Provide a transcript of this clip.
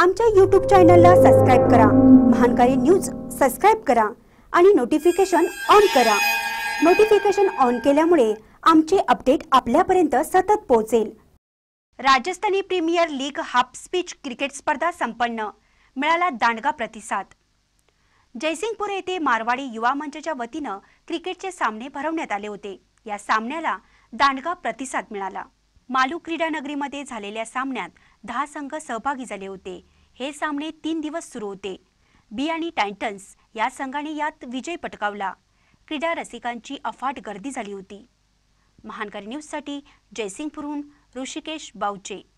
आमच्या यूट्यूब चॅनलला सबस्क्राईब करा महानकारी न्यूज सबस्क्राईब करा आणि नोटिफिकेशन ऑन करा नोटिफिकेशन ऑन केल्यामुळे आमचे अपडेट आपल्यापर्यंत सतत पोहोचेल Rajasthani premier league half pitch cricket स्पर्धा संपन्न मिळाला दांडगा प्रतिसाद जयसिंगपूर येथे मारवाडी युवा मंचच्या वतीनं क्रिकेटचे सामने भरवण्यात आले होते या सामन्याला दांडगा प्रतिसाद मिळाला मालू क्रीडा झालेल्या सामन्यात दहा संघ सहभागी झाले होते हे सामने तीन दिवस सुरू होते बी आणि टायटन्स या संघाने यात विजय पटकावला क्रीडा रसिकांची अफाट गर्दी झाली होती महानकर न्यूजसाठी जयसिंगपूरहून ऋषिकेश बावचे